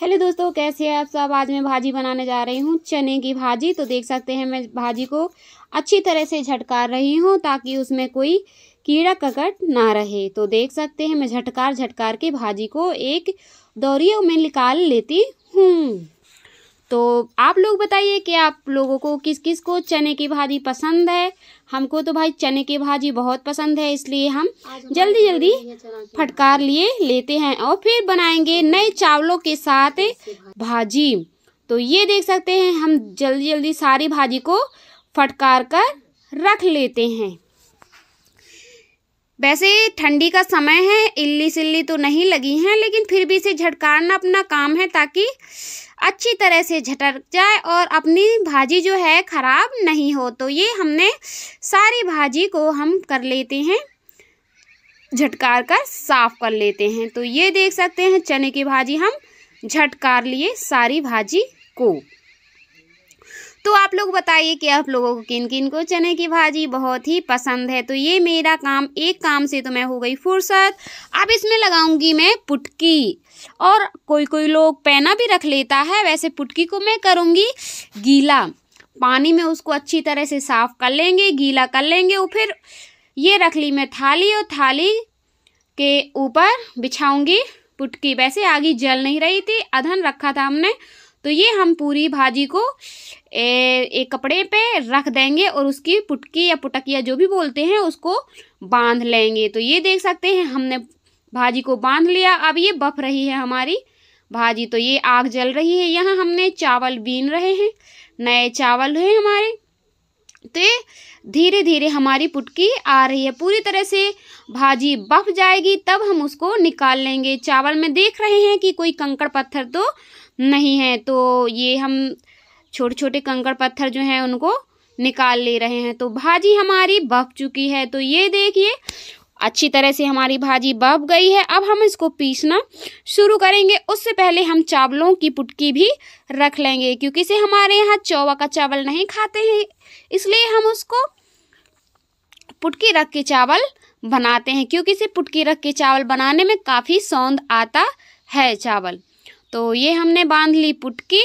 hello दोस्तों कैसे हैं आप सब आज मैं भाजी बनाने जा रही हूँ चने की भाजी तो देख सकते हैं मैं भाजी को अच्छी तरह से झटकार रही हूँ ताकि उसमें कोई कीड़ा ककट ना रहे तो देख सकते हैं मैं झटकार झटकार के भाजी को एक दौरियों में निकाल लेती हूँ तो आप लोग बताइए कि आप लोगों को किस किस को चने की भाजी पसंद है हमको तो भाई चने की भाजी बहुत पसंद है इसलिए हम जल्दी जल्दी फटकार लिए लेते हैं और फिर बनाएंगे नए चावलों के साथ भाजी तो ये देख सकते हैं हम जल्दी जल्दी सारी भाजी को फटकार कर रख लेते हैं वैसे ठंडी का समय है इल्ली सिल्ली तो नहीं लगी हैं लेकिन फिर भी इसे झटकारना अपना काम है ताकि अच्छी तरह से झटक जाए और अपनी भाजी जो है ख़राब नहीं हो तो ये हमने सारी भाजी को हम कर लेते हैं झटकार कर साफ़ कर लेते हैं तो ये देख सकते हैं चने की भाजी हम झटकार लिए सारी भाजी को आप लोग बताइए कि आप लोगों को किन किन को चने की भाजी बहुत ही पसंद है तो ये मेरा काम एक काम से तो मैं हो गई फुर्सत अब इसमें लगाऊंगी मैं पुटकी और कोई कोई लोग पैना भी रख लेता है वैसे पुटकी को मैं करूँगी गीला पानी में उसको अच्छी तरह से साफ़ कर लेंगे गीला कर लेंगे और फिर ये रख ली मैं थाली और थाली के ऊपर बिछाऊंगी पुटकी वैसे आगे जल नहीं रही थी अधन रखा था हमने तो ये हम पूरी भाजी को एक कपड़े पे रख देंगे और उसकी पुटकी या पुटकिया जो भी बोलते हैं उसको बांध लेंगे तो ये देख सकते हैं हमने भाजी को बांध लिया अब ये बफ रही है हमारी भाजी तो ये आग जल रही है यहाँ हमने चावल बीन रहे हैं नए चावल हैं हमारे ते धीरे धीरे हमारी पुटकी आ रही है पूरी तरह से भाजी बफ जाएगी तब हम उसको निकाल लेंगे चावल में देख रहे हैं कि कोई कंकड़ पत्थर तो नहीं है तो ये हम छोटे छोटे कंकड़ पत्थर जो हैं उनको निकाल ले रहे हैं तो भाजी हमारी बफ चुकी है तो ये देखिए अच्छी तरह से हमारी भाजी बब गई है अब हम इसको पीसना शुरू करेंगे उससे पहले हम चावलों की पुटकी भी रख लेंगे क्योंकि से हमारे यहाँ चौवा का चावल नहीं खाते हैं इसलिए हम उसको पुटकी रख के चावल बनाते हैं क्योंकि से पुटकी रख के चावल बनाने में काफ़ी सौंद आता है चावल तो ये हमने बांध ली पुटकी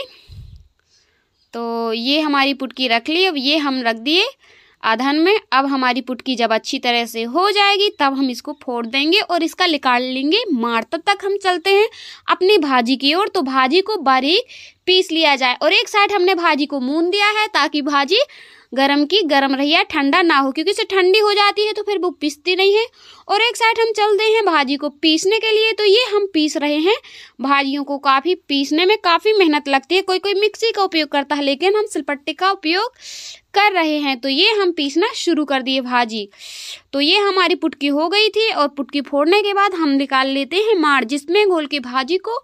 तो ये हमारी पुटकी रख ली अब ये हम रख दिए अधन में अब हमारी पुटकी जब अच्छी तरह से हो जाएगी तब हम इसको फोड़ देंगे और इसका निकाल लेंगे मार तब तक हम चलते हैं अपनी भाजी की ओर तो भाजी को बारीक पीस लिया जाए और एक साइड हमने भाजी को मून दिया है ताकि भाजी गर्म की गर्म रही है ठंडा ना हो क्योंकि इसे ठंडी हो जाती है तो फिर वो पीसती नहीं है और एक साइड हम चलते हैं भाजी को पीसने के लिए तो ये हम पीस रहे हैं भाजियों को काफ़ी पीसने में काफ़ी मेहनत लगती है कोई कोई मिक्सी का उपयोग करता है लेकिन हम सिलपट्टे का उपयोग कर रहे हैं तो ये हम पीसना शुरू कर दिए भाजी तो ये हमारी पुटकी हो गई थी और पुटकी फोड़ने के बाद हम निकाल लेते हैं माड़ जिसमें घोल के भाजी को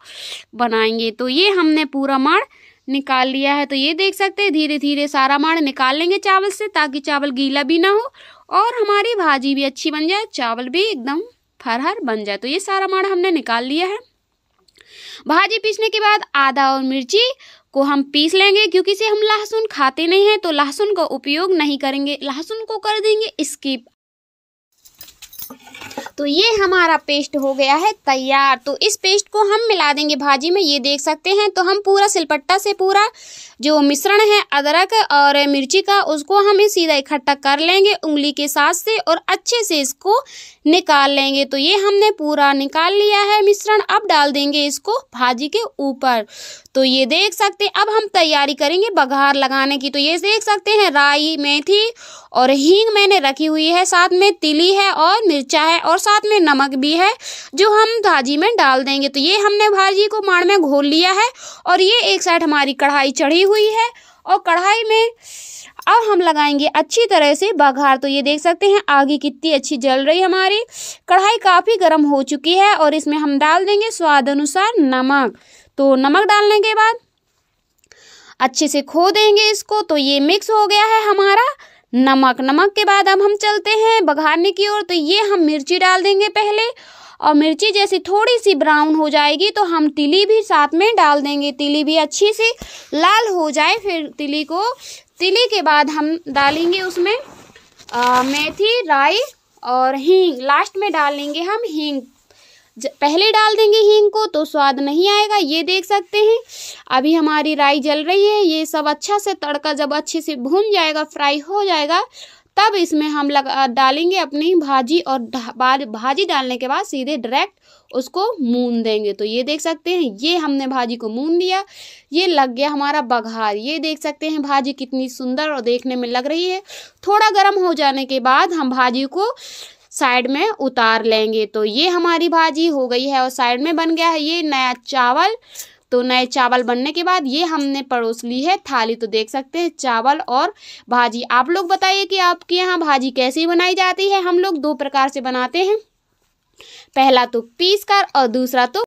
बनाएंगे तो ये हमने पूरा माड़ निकाल लिया है तो ये देख सकते हैं धीरे धीरे सारा माड़ निकाल लेंगे चावल से ताकि चावल गीला भी ना हो और हमारी भाजी भी अच्छी बन जाए चावल भी एकदम फरहर बन जाए तो ये सारा माड़ हमने निकाल लिया है भाजी पीसने के बाद आदा और मिर्ची को हम पीस लेंगे क्योंकि से हम लहसुन खाते नहीं हैं तो लहसुन का उपयोग नहीं करेंगे लहसुन को कर देंगे स्किप तो ये हमारा पेस्ट हो गया है तैयार तो इस पेस्ट को हम मिला देंगे भाजी में ये देख सकते हैं तो हम पूरा सिलपट्टा से पूरा जो मिश्रण है अदरक और मिर्ची का उसको हम सीधा इकट्ठा कर लेंगे उंगली के साथ से और अच्छे से इसको निकाल लेंगे तो ये हमने पूरा निकाल लिया है मिश्रण अब डाल देंगे इसको भाजी के ऊपर तो ये देख सकते हैं अब हम तैयारी करेंगे बघार लगाने की तो ये देख सकते हैं राई मेथी और हींग मैंने रखी हुई है साथ में तिली है और मिर्चा है और साथ में नमक भी है जो हम भाजी में डाल देंगे तो ये हमने भाजी को माड़ में घोल लिया है और ये एक साइड हमारी कढ़ाई चढ़ी हुई है और कढ़ाई में अब हम लगाएंगे अच्छी तरह से बघार तो ये देख सकते हैं आगे कितनी अच्छी जल रही हमारी कढ़ाई काफ़ी गर्म हो चुकी है और इसमें हम डाल देंगे स्वाद अनुसार नमक तो नमक डालने के बाद अच्छे से खो देंगे इसको तो ये मिक्स हो गया है हमारा नमक नमक के बाद अब हम चलते हैं बघारने की ओर तो ये हम मिर्ची डाल देंगे पहले और मिर्ची जैसी थोड़ी सी ब्राउन हो जाएगी तो हम तिली भी साथ में डाल देंगे तिली भी अच्छी सी लाल हो जाए फिर तिली को तिली के बाद हम डालेंगे उसमें आ, मेथी राई और हींग लास्ट में डालेंगे हम हींग पहले डाल देंगे हींग को तो स्वाद नहीं आएगा ये देख सकते हैं अभी हमारी राई जल रही है ये सब अच्छा से तड़का जब अच्छे से भून जाएगा फ्राई हो जाएगा तब इसमें हम लगा डालेंगे अपनी भाजी और भाजी डालने के बाद सीधे डायरेक्ट उसको मून देंगे तो ये देख सकते हैं ये हमने भाजी को मून दिया ये लग गया हमारा बघार ये देख सकते हैं भाजी कितनी सुंदर और देखने में लग रही है थोड़ा गर्म हो जाने के बाद हम भाजी को साइड में उतार लेंगे तो ये हमारी भाजी हो गई है और साइड में बन गया है ये नया चावल तो नए चावल बनने के बाद ये हमने परोस ली है थाली तो देख सकते हैं चावल और भाजी आप लोग बताइए कि आपके यहाँ भाजी कैसी बनाई जाती है हम लोग दो प्रकार से बनाते हैं पहला तो पीस कर और दूसरा तो